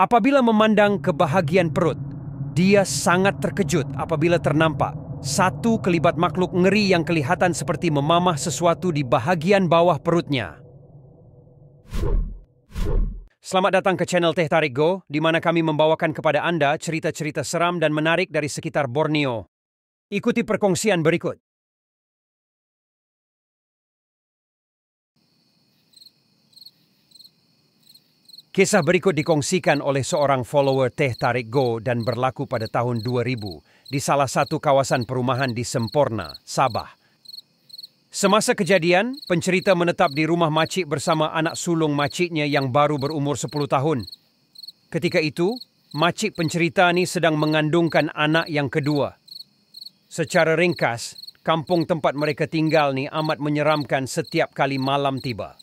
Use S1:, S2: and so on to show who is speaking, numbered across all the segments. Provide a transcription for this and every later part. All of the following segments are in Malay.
S1: Apabila memandang kebahagiaan perut, dia sangat terkejut apabila ternampak satu kelibat makhluk ngeri yang kelihatan seperti memamah sesuatu di bahagian bawah perutnya. Selamat datang ke channel Teh Tarik Go, di mana kami membawakan kepada Anda cerita-cerita seram dan menarik dari sekitar Borneo. Ikuti perkongsian berikut. Kisah berikut dikongsikan oleh seorang follower Teh Tarik Go dan berlaku pada tahun 2000 di salah satu kawasan perumahan di Semporna, Sabah. Semasa kejadian, pencerita menetap di rumah makcik bersama anak sulung makciknya yang baru berumur 10 tahun. Ketika itu, makcik pencerita ini sedang mengandungkan anak yang kedua. Secara ringkas, kampung tempat mereka tinggal ni amat menyeramkan setiap kali malam tiba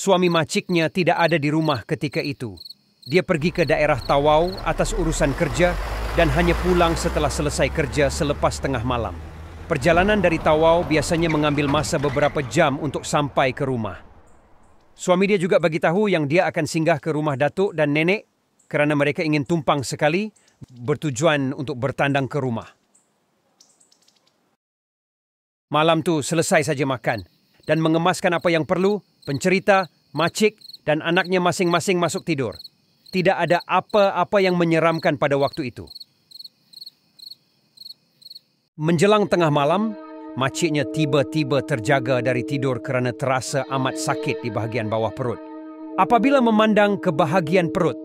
S1: suami maciknya tidak ada di rumah ketika itu. Dia pergi ke daerah Tawau atas urusan kerja dan hanya pulang setelah selesai kerja selepas tengah malam. Perjalanan dari Tawau biasanya mengambil masa beberapa jam untuk sampai ke rumah. Suami dia juga bagi tahu yang dia akan singgah ke rumah datuk dan nenek kerana mereka ingin tumpang sekali bertujuan untuk bertandang ke rumah. Malam tu selesai saja makan dan mengemaskan apa yang perlu, pencerita, macik dan anaknya masing-masing masuk tidur. Tidak ada apa-apa yang menyeramkan pada waktu itu. Menjelang tengah malam, maciknya tiba-tiba terjaga dari tidur kerana terasa amat sakit di bahagian bawah perut. Apabila memandang ke bahagian perut,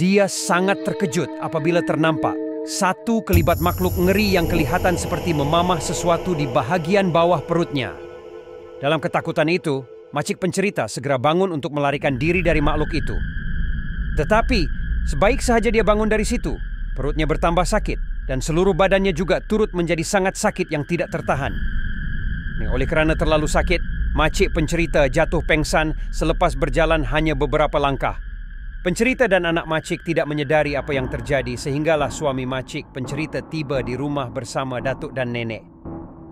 S1: dia sangat terkejut apabila ternampak satu kelibat makhluk ngeri yang kelihatan seperti memamah sesuatu di bahagian bawah perutnya. Dalam ketakutan itu, Macik pencerita segera bangun untuk melarikan diri dari makhluk itu. Tetapi, sebaik sahaja dia bangun dari situ, perutnya bertambah sakit dan seluruh badannya juga turut menjadi sangat sakit yang tidak tertahan. Nih, oleh kerana terlalu sakit, Macik pencerita jatuh pengsan selepas berjalan hanya beberapa langkah. Pencerita dan anak Macik tidak menyedari apa yang terjadi sehinggalah suami Macik pencerita tiba di rumah bersama datuk dan nenek.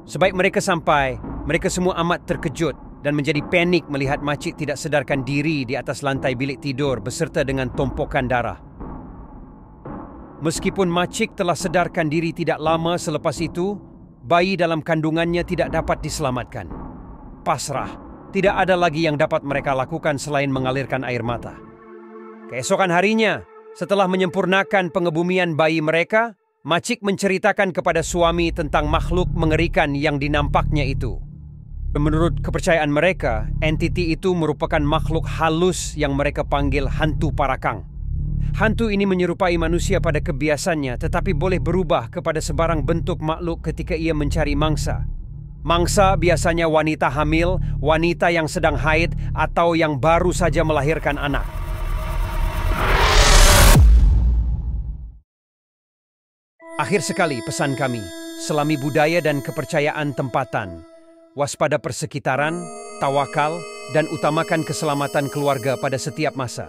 S1: Sebaik mereka sampai, mereka semua amat terkejut dan menjadi panik melihat makcik tidak sedarkan diri di atas lantai bilik tidur beserta dengan tumpukan darah. Meskipun makcik telah sedarkan diri tidak lama selepas itu, bayi dalam kandungannya tidak dapat diselamatkan. Pasrah, tidak ada lagi yang dapat mereka lakukan selain mengalirkan air mata. Keesokan harinya, setelah menyempurnakan pengebumian bayi mereka, Macik menceritakan kepada suami tentang makhluk mengerikan yang dinampaknya itu. Menurut kepercayaan mereka, entiti itu merupakan makhluk halus yang mereka panggil hantu parakang. Hantu ini menyerupai manusia pada kebiasaannya tetapi boleh berubah kepada sebarang bentuk makhluk ketika ia mencari mangsa. Mangsa biasanya wanita hamil, wanita yang sedang haid, atau yang baru saja melahirkan anak. Akhir sekali pesan kami, selami budaya dan kepercayaan tempatan. waspada persekitaran, tawakal, dan utamakan keselamatan keluarga pada setiap masa.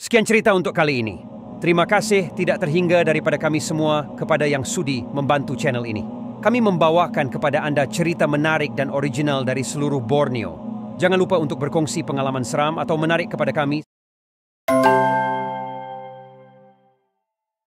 S1: Sekian cerita untuk kali ini. Terima kasih tidak terhingga daripada kami semua kepada yang sudi membantu channel ini. Kami membawakan kepada anda cerita menarik dan original dari seluruh Borneo. Jangan lupa untuk berkongsi pengalaman seram atau menarik kepada kami